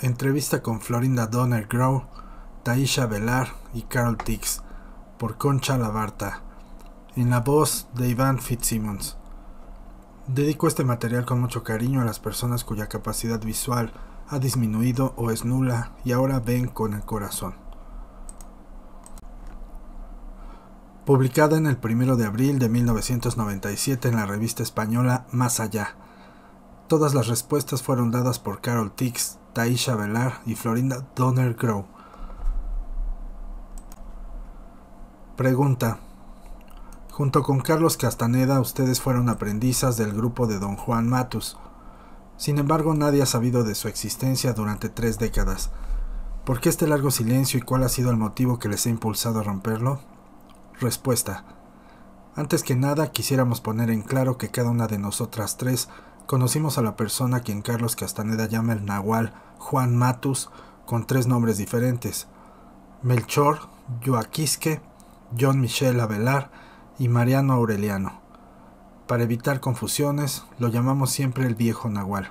Entrevista con Florinda Donner Grow, Taisha Velar y Carol Tix por Concha Labarta. En la voz de Iván Fitzsimmons. Dedico este material con mucho cariño a las personas cuya capacidad visual ha disminuido o es nula y ahora ven con el corazón. Publicada en el 1 de abril de 1997 en la revista española Más Allá. Todas las respuestas fueron dadas por Carol Tix, Taisha Velar y Florinda Donner Grow. Pregunta. Junto con Carlos Castaneda, ustedes fueron aprendizas del grupo de Don Juan Matus. Sin embargo, nadie ha sabido de su existencia durante tres décadas. ¿Por qué este largo silencio y cuál ha sido el motivo que les ha impulsado a romperlo? Respuesta. Antes que nada, quisiéramos poner en claro que cada una de nosotras tres conocimos a la persona a quien Carlos Castaneda llama el Nahual Juan Matus, con tres nombres diferentes: Melchor, Joaquisque, John Michel Abelar y Mariano Aureliano. Para evitar confusiones, lo llamamos siempre el viejo Nahual.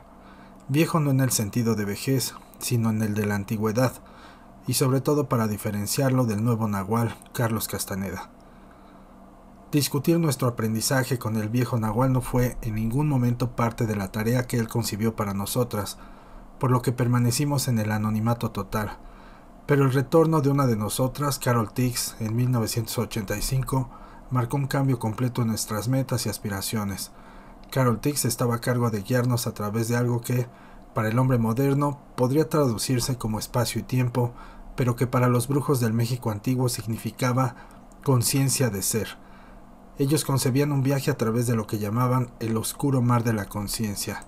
Viejo no en el sentido de vejez, sino en el de la antigüedad, y sobre todo para diferenciarlo del nuevo Nahual, Carlos Castaneda. Discutir nuestro aprendizaje con el viejo Nahual no fue en ningún momento parte de la tarea que él concibió para nosotras, por lo que permanecimos en el anonimato total. Pero el retorno de una de nosotras, Carol Tix, en 1985, marcó un cambio completo en nuestras metas y aspiraciones. Carol Tix estaba a cargo de guiarnos a través de algo que, para el hombre moderno, podría traducirse como espacio y tiempo, pero que para los brujos del México antiguo significaba conciencia de ser ellos concebían un viaje a través de lo que llamaban el oscuro mar de la conciencia.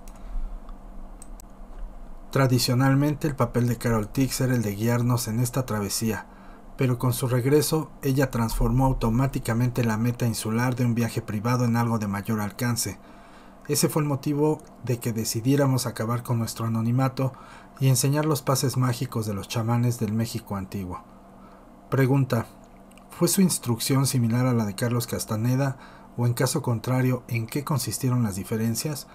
Tradicionalmente el papel de Carol Tix era el de guiarnos en esta travesía, pero con su regreso ella transformó automáticamente la meta insular de un viaje privado en algo de mayor alcance. Ese fue el motivo de que decidiéramos acabar con nuestro anonimato y enseñar los pases mágicos de los chamanes del México antiguo. Pregunta, ¿Fue su instrucción similar a la de Carlos Castaneda o en caso contrario, en qué consistieron las diferencias?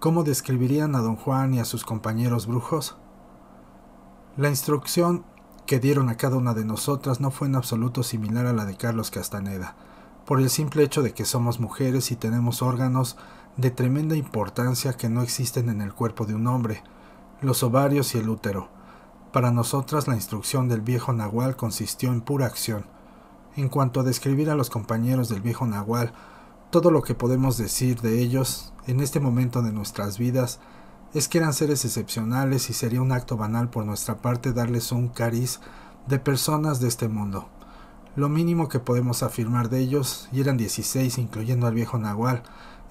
¿Cómo describirían a don Juan y a sus compañeros brujos? La instrucción que dieron a cada una de nosotras no fue en absoluto similar a la de Carlos Castaneda, por el simple hecho de que somos mujeres y tenemos órganos de tremenda importancia que no existen en el cuerpo de un hombre, los ovarios y el útero. Para nosotras la instrucción del viejo Nahual consistió en pura acción, en cuanto a describir a los compañeros del viejo Nahual, todo lo que podemos decir de ellos en este momento de nuestras vidas es que eran seres excepcionales y sería un acto banal por nuestra parte darles un cariz de personas de este mundo. Lo mínimo que podemos afirmar de ellos, y eran 16 incluyendo al viejo Nahual,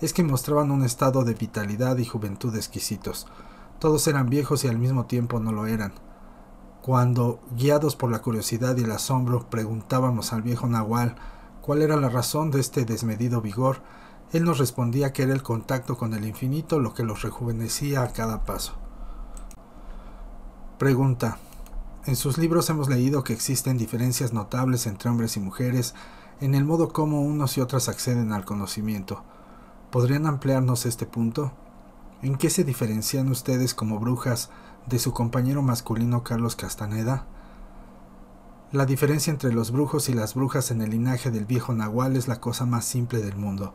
es que mostraban un estado de vitalidad y juventud exquisitos. Todos eran viejos y al mismo tiempo no lo eran. Cuando, guiados por la curiosidad y el asombro, preguntábamos al viejo Nahual cuál era la razón de este desmedido vigor, él nos respondía que era el contacto con el infinito lo que los rejuvenecía a cada paso. Pregunta. En sus libros hemos leído que existen diferencias notables entre hombres y mujeres en el modo como unos y otras acceden al conocimiento. ¿Podrían ampliarnos este punto? ¿En qué se diferencian ustedes como brujas de su compañero masculino Carlos Castaneda. La diferencia entre los brujos y las brujas en el linaje del viejo nahual es la cosa más simple del mundo.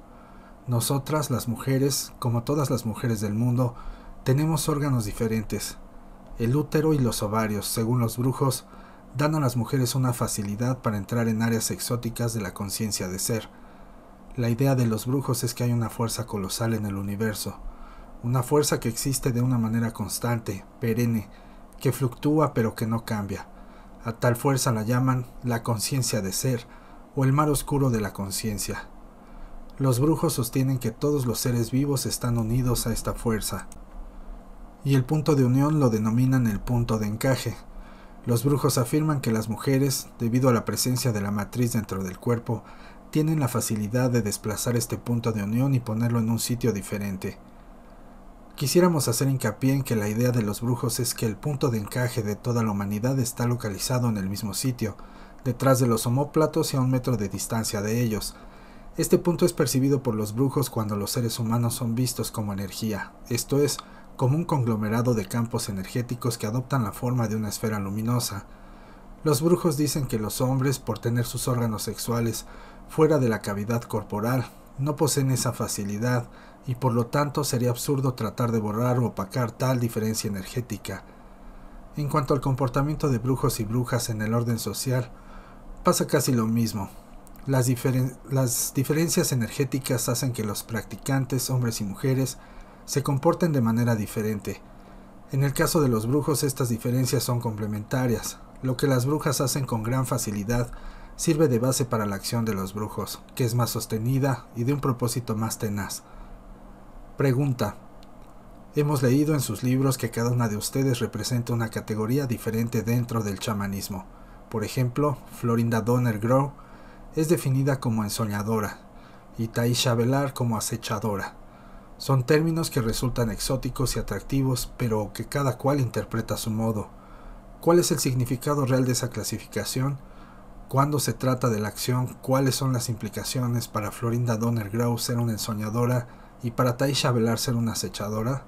Nosotras, las mujeres, como todas las mujeres del mundo, tenemos órganos diferentes. El útero y los ovarios, según los brujos, dan a las mujeres una facilidad para entrar en áreas exóticas de la conciencia de ser. La idea de los brujos es que hay una fuerza colosal en el universo, una fuerza que existe de una manera constante, perenne, que fluctúa pero que no cambia. A tal fuerza la llaman la conciencia de ser o el mar oscuro de la conciencia. Los brujos sostienen que todos los seres vivos están unidos a esta fuerza, y el punto de unión lo denominan el punto de encaje. Los brujos afirman que las mujeres, debido a la presencia de la matriz dentro del cuerpo, tienen la facilidad de desplazar este punto de unión y ponerlo en un sitio diferente. Quisiéramos hacer hincapié en que la idea de los brujos es que el punto de encaje de toda la humanidad está localizado en el mismo sitio, detrás de los homóplatos y a un metro de distancia de ellos. Este punto es percibido por los brujos cuando los seres humanos son vistos como energía, esto es, como un conglomerado de campos energéticos que adoptan la forma de una esfera luminosa. Los brujos dicen que los hombres, por tener sus órganos sexuales fuera de la cavidad corporal, no poseen esa facilidad y por lo tanto sería absurdo tratar de borrar o opacar tal diferencia energética. En cuanto al comportamiento de brujos y brujas en el orden social, pasa casi lo mismo. Las, las, diferencias energéticas hacen que los practicantes, hombres y mujeres, se comporten de manera diferente. En el caso de los brujos estas diferencias son complementarias. Lo que las brujas hacen con gran facilidad sirve de base para la acción de los brujos, que es más sostenida y de un propósito más tenaz. Pregunta. Hemos leído en sus libros que cada una de ustedes representa una categoría diferente dentro del chamanismo. Por ejemplo, Florinda Donner Grow es definida como ensoñadora y Taisha Velar como acechadora. Son términos que resultan exóticos y atractivos, pero que cada cual interpreta a su modo. ¿Cuál es el significado real de esa clasificación? ¿Cuándo se trata de la acción? ¿Cuáles son las implicaciones para Florinda Donner Grow ser una ensoñadora? y para Taisha Velar ser una acechadora?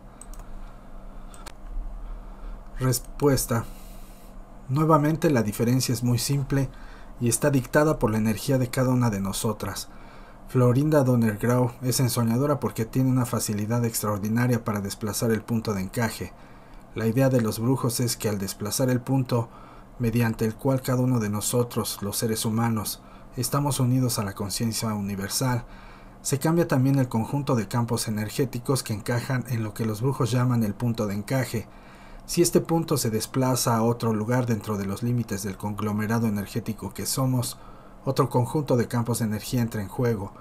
Respuesta. Nuevamente la diferencia es muy simple y está dictada por la energía de cada una de nosotras. Florinda Donnergrau es ensoñadora porque tiene una facilidad extraordinaria para desplazar el punto de encaje. La idea de los brujos es que al desplazar el punto mediante el cual cada uno de nosotros, los seres humanos, estamos unidos a la conciencia universal, se cambia también el conjunto de campos energéticos que encajan en lo que los brujos llaman el punto de encaje. Si este punto se desplaza a otro lugar dentro de los límites del conglomerado energético que somos, otro conjunto de campos de energía entra en juego,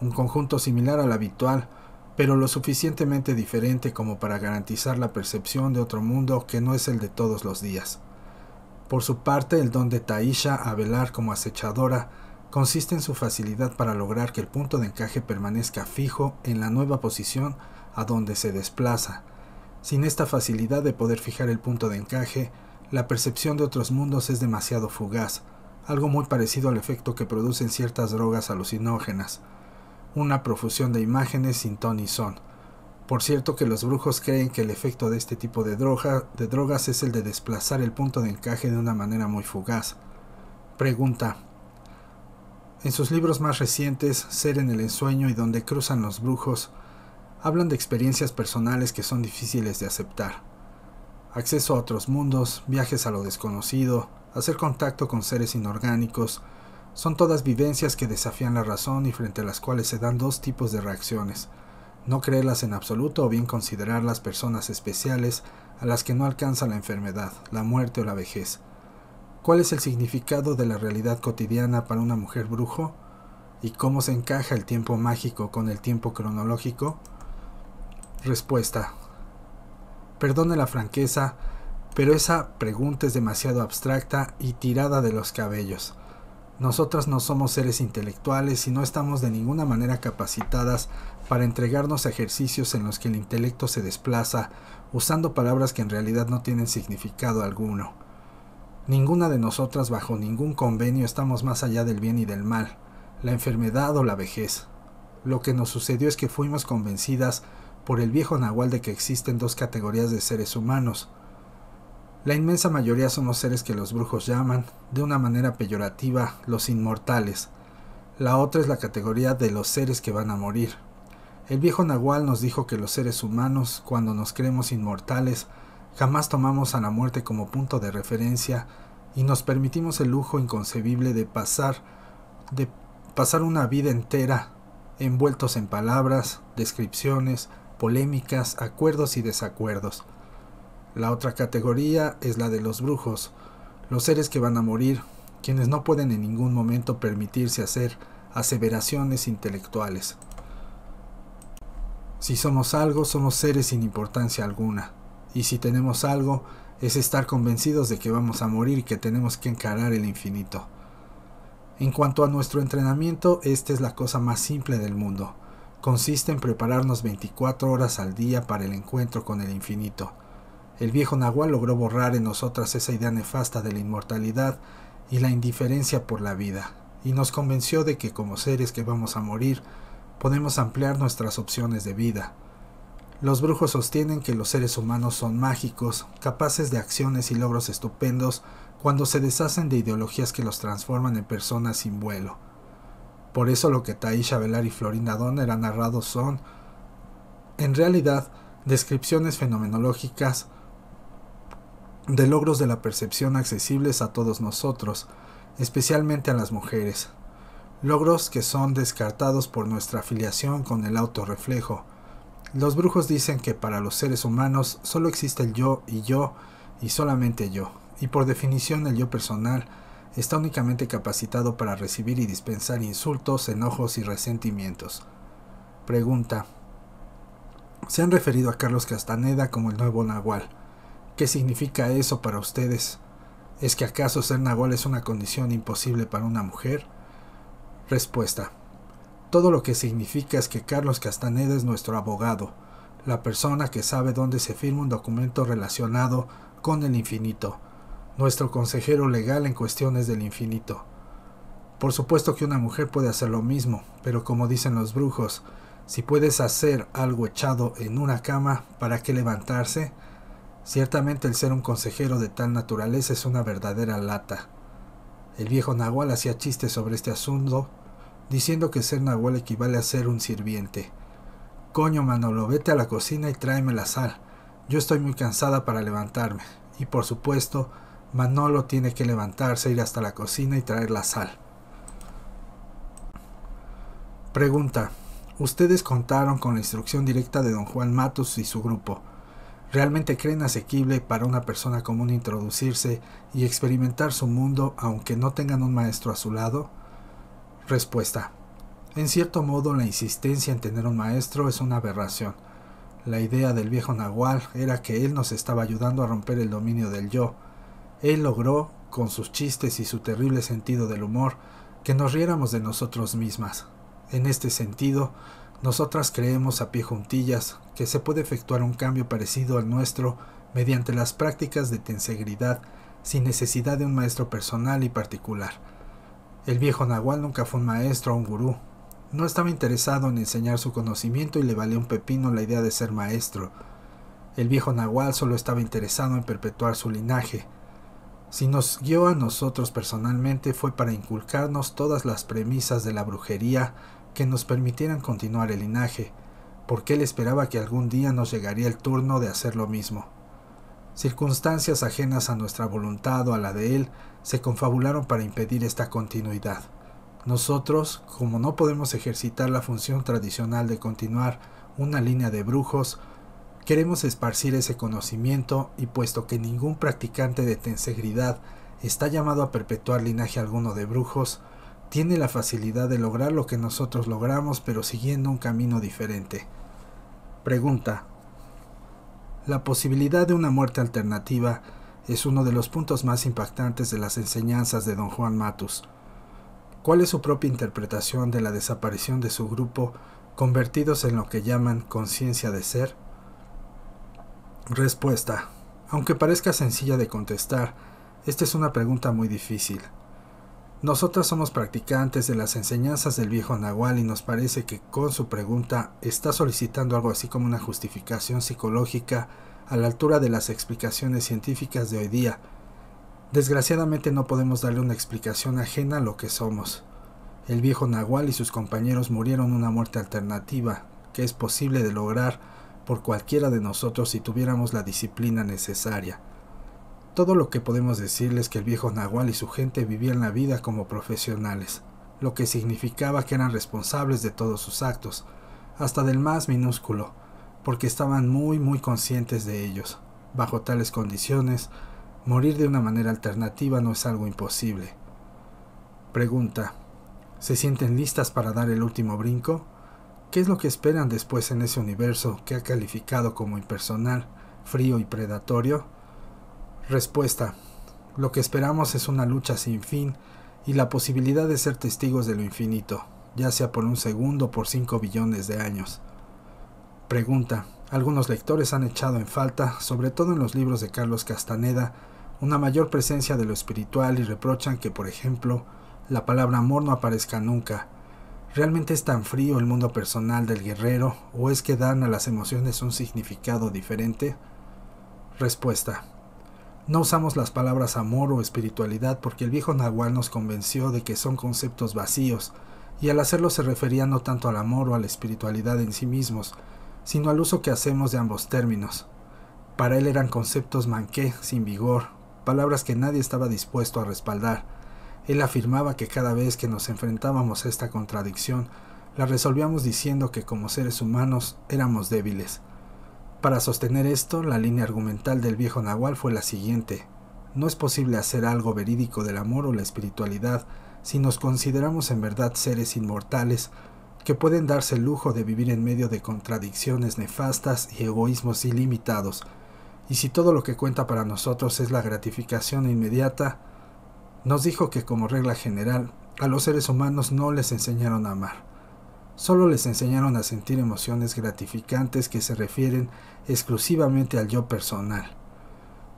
un conjunto similar al habitual, pero lo suficientemente diferente como para garantizar la percepción de otro mundo que no es el de todos los días. Por su parte, el don de Taisha a velar como acechadora consiste en su facilidad para lograr que el punto de encaje permanezca fijo en la nueva posición a donde se desplaza. Sin esta facilidad de poder fijar el punto de encaje, la percepción de otros mundos es demasiado fugaz, algo muy parecido al efecto que producen ciertas drogas alucinógenas, una profusión de imágenes sin ton y son. Por cierto que los brujos creen que el efecto de este tipo de, droga, de drogas es el de desplazar el punto de encaje de una manera muy fugaz. Pregunta, en sus libros más recientes, Ser en el ensueño y Donde cruzan los brujos, hablan de experiencias personales que son difíciles de aceptar. Acceso a otros mundos, viajes a lo desconocido, hacer contacto con seres inorgánicos, son todas vivencias que desafían la razón y frente a las cuales se dan dos tipos de reacciones, no creerlas en absoluto o bien considerarlas personas especiales a las que no alcanza la enfermedad, la muerte o la vejez. ¿Cuál es el significado de la realidad cotidiana para una mujer brujo? ¿Y cómo se encaja el tiempo mágico con el tiempo cronológico? Respuesta. Perdone la franqueza, pero esa pregunta es demasiado abstracta y tirada de los cabellos. Nosotras no somos seres intelectuales y no estamos de ninguna manera capacitadas para entregarnos a ejercicios en los que el intelecto se desplaza usando palabras que en realidad no tienen significado alguno. Ninguna de nosotras bajo ningún convenio estamos más allá del bien y del mal, la enfermedad o la vejez. Lo que nos sucedió es que fuimos convencidas por el viejo nahual de que existen dos categorías de seres humanos. La inmensa mayoría son los seres que los brujos llaman, de una manera peyorativa, los inmortales. La otra es la categoría de los seres que van a morir. El viejo nahual nos dijo que los seres humanos, cuando nos creemos inmortales, Jamás tomamos a la muerte como punto de referencia y nos permitimos el lujo inconcebible de pasar de pasar una vida entera envueltos en palabras, descripciones, polémicas, acuerdos y desacuerdos. La otra categoría es la de los brujos, los seres que van a morir, quienes no pueden en ningún momento permitirse hacer aseveraciones intelectuales. Si somos algo, somos seres sin importancia alguna y si tenemos algo es estar convencidos de que vamos a morir y que tenemos que encarar el infinito. En cuanto a nuestro entrenamiento, esta es la cosa más simple del mundo. Consiste en prepararnos 24 horas al día para el encuentro con el infinito. El viejo Nahual logró borrar en nosotras esa idea nefasta de la inmortalidad y la indiferencia por la vida, y nos convenció de que como seres que vamos a morir, podemos ampliar nuestras opciones de vida, los brujos sostienen que los seres humanos son mágicos, capaces de acciones y logros estupendos cuando se deshacen de ideologías que los transforman en personas sin vuelo. Por eso lo que Taisha Velar y Florinda Donner han narrado son, en realidad, descripciones fenomenológicas de logros de la percepción accesibles a todos nosotros, especialmente a las mujeres. Logros que son descartados por nuestra afiliación con el autorreflejo, los brujos dicen que para los seres humanos solo existe el yo y yo y solamente yo, y por definición el yo personal está únicamente capacitado para recibir y dispensar insultos, enojos y resentimientos. Pregunta. Se han referido a Carlos Castaneda como el nuevo nahual. ¿Qué significa eso para ustedes? ¿Es que acaso ser nahual es una condición imposible para una mujer? Respuesta. Todo lo que significa es que Carlos Castaneda es nuestro abogado, la persona que sabe dónde se firma un documento relacionado con el infinito, nuestro consejero legal en cuestiones del infinito. Por supuesto que una mujer puede hacer lo mismo, pero como dicen los brujos, si puedes hacer algo echado en una cama, ¿para qué levantarse? Ciertamente el ser un consejero de tal naturaleza es una verdadera lata. El viejo Nahual hacía chistes sobre este asunto diciendo que ser nahual equivale a ser un sirviente. Coño Manolo, vete a la cocina y tráeme la sal. Yo estoy muy cansada para levantarme. Y por supuesto, Manolo tiene que levantarse, ir hasta la cocina y traer la sal. Pregunta. Ustedes contaron con la instrucción directa de don Juan Matos y su grupo. ¿Realmente creen asequible para una persona común introducirse y experimentar su mundo aunque no tengan un maestro a su lado? Respuesta. En cierto modo, la insistencia en tener un maestro es una aberración. La idea del viejo Nahual era que él nos estaba ayudando a romper el dominio del yo. Él logró, con sus chistes y su terrible sentido del humor, que nos riéramos de nosotros mismas. En este sentido, nosotras creemos a pie juntillas que se puede efectuar un cambio parecido al nuestro mediante las prácticas de tensegridad sin necesidad de un maestro personal y particular el viejo Nahual nunca fue un maestro o un gurú. No estaba interesado en enseñar su conocimiento y le valió un pepino la idea de ser maestro. El viejo Nahual solo estaba interesado en perpetuar su linaje. Si nos guió a nosotros personalmente fue para inculcarnos todas las premisas de la brujería que nos permitieran continuar el linaje, porque él esperaba que algún día nos llegaría el turno de hacer lo mismo. Circunstancias ajenas a nuestra voluntad o a la de Él se confabularon para impedir esta continuidad. Nosotros, como no podemos ejercitar la función tradicional de continuar una línea de brujos, queremos esparcir ese conocimiento y puesto que ningún practicante de tensegridad está llamado a perpetuar linaje alguno de brujos, tiene la facilidad de lograr lo que nosotros logramos pero siguiendo un camino diferente. Pregunta, la posibilidad de una muerte alternativa es uno de los puntos más impactantes de las enseñanzas de don Juan Matus. ¿Cuál es su propia interpretación de la desaparición de su grupo convertidos en lo que llaman conciencia de ser? Respuesta. Aunque parezca sencilla de contestar, esta es una pregunta muy difícil. Nosotras somos practicantes de las enseñanzas del viejo Nahual y nos parece que con su pregunta está solicitando algo así como una justificación psicológica a la altura de las explicaciones científicas de hoy día. Desgraciadamente no podemos darle una explicación ajena a lo que somos. El viejo Nahual y sus compañeros murieron una muerte alternativa, que es posible de lograr por cualquiera de nosotros si tuviéramos la disciplina necesaria. Todo lo que podemos decirles es que el viejo Nahual y su gente vivían la vida como profesionales, lo que significaba que eran responsables de todos sus actos, hasta del más minúsculo, porque estaban muy muy conscientes de ellos. Bajo tales condiciones, morir de una manera alternativa no es algo imposible. Pregunta. ¿Se sienten listas para dar el último brinco? ¿Qué es lo que esperan después en ese universo que ha calificado como impersonal, frío y predatorio? Respuesta. Lo que esperamos es una lucha sin fin y la posibilidad de ser testigos de lo infinito, ya sea por un segundo o por cinco billones de años. Pregunta. Algunos lectores han echado en falta, sobre todo en los libros de Carlos Castaneda, una mayor presencia de lo espiritual y reprochan que, por ejemplo, la palabra amor no aparezca nunca. ¿Realmente es tan frío el mundo personal del guerrero o es que dan a las emociones un significado diferente? Respuesta. No usamos las palabras amor o espiritualidad porque el viejo nahual nos convenció de que son conceptos vacíos, y al hacerlo se refería no tanto al amor o a la espiritualidad en sí mismos, sino al uso que hacemos de ambos términos. Para él eran conceptos manqué, sin vigor, palabras que nadie estaba dispuesto a respaldar. Él afirmaba que cada vez que nos enfrentábamos a esta contradicción, la resolvíamos diciendo que como seres humanos éramos débiles, para sostener esto, la línea argumental del viejo Nahual fue la siguiente. No es posible hacer algo verídico del amor o la espiritualidad si nos consideramos en verdad seres inmortales que pueden darse el lujo de vivir en medio de contradicciones nefastas y egoísmos ilimitados, y si todo lo que cuenta para nosotros es la gratificación inmediata, nos dijo que como regla general, a los seres humanos no les enseñaron a amar. Solo les enseñaron a sentir emociones gratificantes que se refieren exclusivamente al yo personal.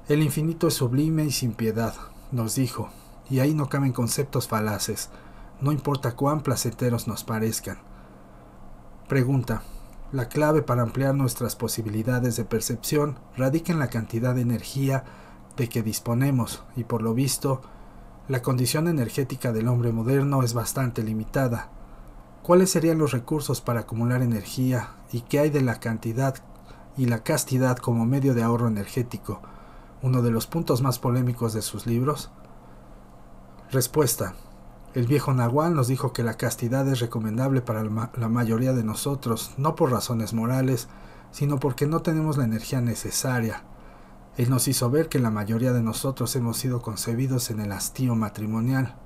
El infinito es sublime y sin piedad, nos dijo, y ahí no caben conceptos falaces, no importa cuán placenteros nos parezcan. Pregunta. La clave para ampliar nuestras posibilidades de percepción radica en la cantidad de energía de que disponemos, y por lo visto, la condición energética del hombre moderno es bastante limitada. ¿Cuáles serían los recursos para acumular energía y qué hay de la cantidad y la castidad como medio de ahorro energético? Uno de los puntos más polémicos de sus libros. Respuesta. El viejo Nahual nos dijo que la castidad es recomendable para la mayoría de nosotros, no por razones morales, sino porque no tenemos la energía necesaria. Él nos hizo ver que la mayoría de nosotros hemos sido concebidos en el hastío matrimonial,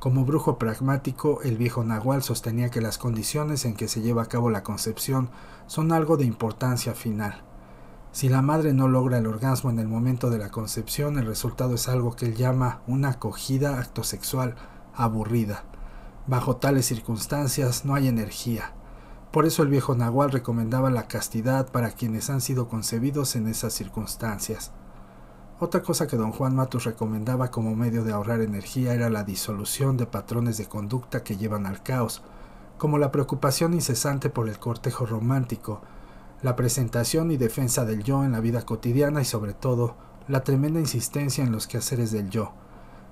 como brujo pragmático, el viejo Nahual sostenía que las condiciones en que se lleva a cabo la concepción son algo de importancia final. Si la madre no logra el orgasmo en el momento de la concepción, el resultado es algo que él llama una acogida acto sexual aburrida. Bajo tales circunstancias no hay energía. Por eso el viejo Nahual recomendaba la castidad para quienes han sido concebidos en esas circunstancias. Otra cosa que don Juan Matus recomendaba como medio de ahorrar energía era la disolución de patrones de conducta que llevan al caos, como la preocupación incesante por el cortejo romántico, la presentación y defensa del yo en la vida cotidiana y sobre todo la tremenda insistencia en los quehaceres del yo.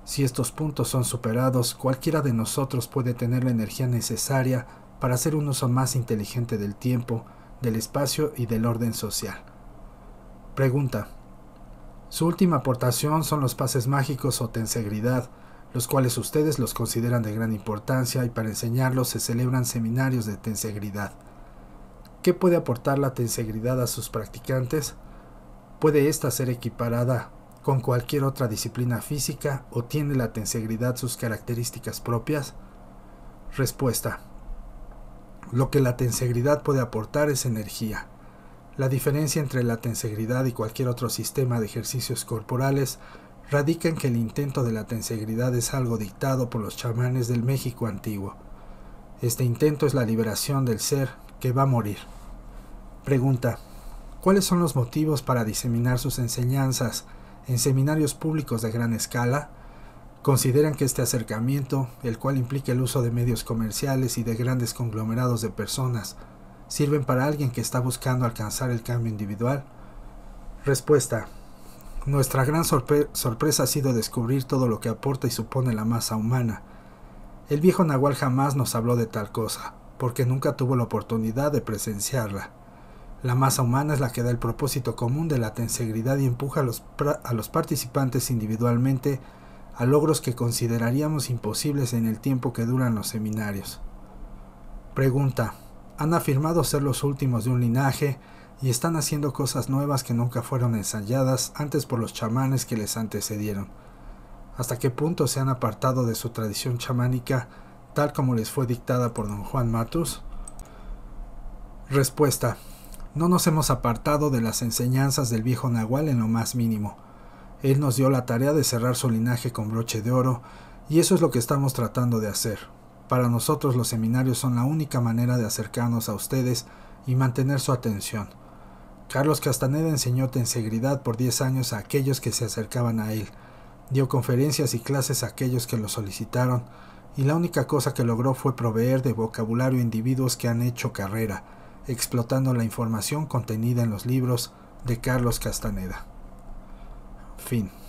Si estos puntos son superados, cualquiera de nosotros puede tener la energía necesaria para hacer un uso más inteligente del tiempo, del espacio y del orden social. Pregunta. Su última aportación son los pases mágicos o tensegridad, los cuales ustedes los consideran de gran importancia y para enseñarlos se celebran seminarios de tensegridad. ¿Qué puede aportar la tensegridad a sus practicantes? Puede ésta ser equiparada con cualquier otra disciplina física o tiene la tensegridad sus características propias? Respuesta. Lo que la tensegridad puede aportar es energía. La diferencia entre la tensegridad y cualquier otro sistema de ejercicios corporales radica en que el intento de la tensegridad es algo dictado por los chamanes del México antiguo. Este intento es la liberación del ser que va a morir. Pregunta. ¿Cuáles son los motivos para diseminar sus enseñanzas en seminarios públicos de gran escala? Consideran que este acercamiento, el cual implica el uso de medios comerciales y de grandes conglomerados de personas, sirven para alguien que está buscando alcanzar el cambio individual? Respuesta. Nuestra gran sorpresa ha sido descubrir todo lo que aporta y supone la masa humana. El viejo Nahual jamás nos habló de tal cosa, porque nunca tuvo la oportunidad de presenciarla. La masa humana es la que da el propósito común de la tensegridad y empuja a los participantes individualmente a logros que consideraríamos imposibles en el tiempo que duran los seminarios. Pregunta. Han afirmado ser los últimos de un linaje y están haciendo cosas nuevas que nunca fueron ensayadas antes por los chamanes que les antecedieron. ¿Hasta qué punto se han apartado de su tradición chamánica tal como les fue dictada por don Juan Matus? Respuesta. No nos hemos apartado de las enseñanzas del viejo Nahual en lo más mínimo. Él nos dio la tarea de cerrar su linaje con broche de oro, y eso es lo que estamos tratando de hacer. Para nosotros los seminarios son la única manera de acercarnos a ustedes y mantener su atención. Carlos Castaneda enseñó tensegridad por 10 años a aquellos que se acercaban a él, dio conferencias y clases a aquellos que lo solicitaron, y la única cosa que logró fue proveer de vocabulario a individuos que han hecho carrera, explotando la información contenida en los libros de Carlos Castaneda. Fin.